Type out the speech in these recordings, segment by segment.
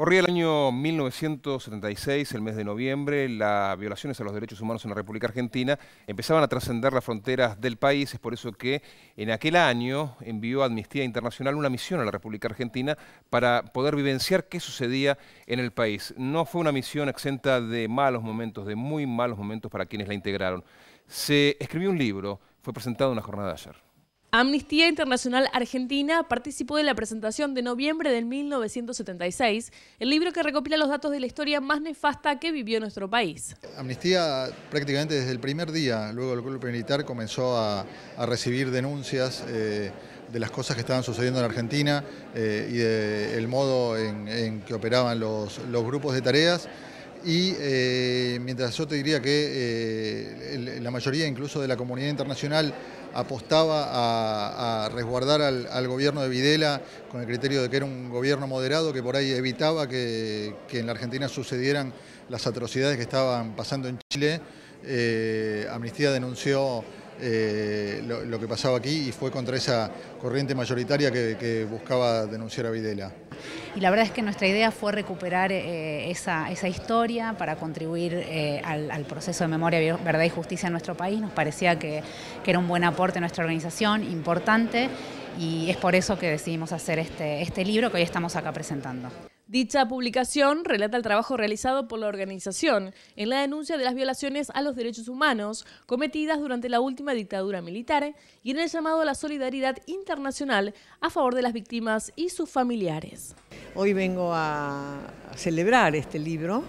Corría el año 1976, el mes de noviembre, las violaciones a los derechos humanos en la República Argentina empezaban a trascender las fronteras del país, es por eso que en aquel año envió Amnistía Internacional una misión a la República Argentina para poder vivenciar qué sucedía en el país. No fue una misión exenta de malos momentos, de muy malos momentos para quienes la integraron. Se escribió un libro, fue presentado en una jornada ayer. Amnistía Internacional Argentina participó de la presentación de noviembre de 1976, el libro que recopila los datos de la historia más nefasta que vivió nuestro país. Amnistía prácticamente desde el primer día, luego del golpe militar, comenzó a, recibir denuncias eh, de las cosas que estaban sucediendo en Argentina eh, y del modo en, que operaban los grupos de tareas y eh, mientras yo te diría que eh, la mayoría incluso de la comunidad internacional apostaba a, resguardar al, gobierno de Videla con el criterio de que era un gobierno moderado que por ahí evitaba que, en la Argentina sucedieran las atrocidades que estaban pasando en Chile, eh, Amnistía denunció lo, que pasaba aquí y fue contra esa corriente mayoritaria que buscaba denunciar a Videla y la verdad es que nuestra idea fue recuperar eh, esa, historia para contribuir eh, al, proceso de memoria, verdad y justicia en nuestro país. Nos parecía que, era un buen aporte a nuestra organización, importante, y es por eso que decidimos hacer este, este libro que hoy estamos acá presentando. Dicha publicación relata el trabajo realizado por la organización en la denuncia de las violaciones a los derechos humanos cometidas durante la última dictadura militar y en el llamado a la solidaridad internacional a favor de las víctimas y sus familiares. Hoy vengo a celebrar este libro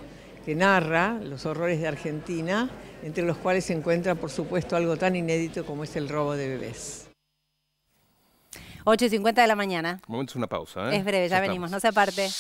que narra los horrores de Argentina, entre los cuales se encuentra, por supuesto, algo tan inédito como es el robo de bebés. 8.50 de la mañana. Un momento es una pausa. ¿eh? Es breve, ya venimos, no se aparte.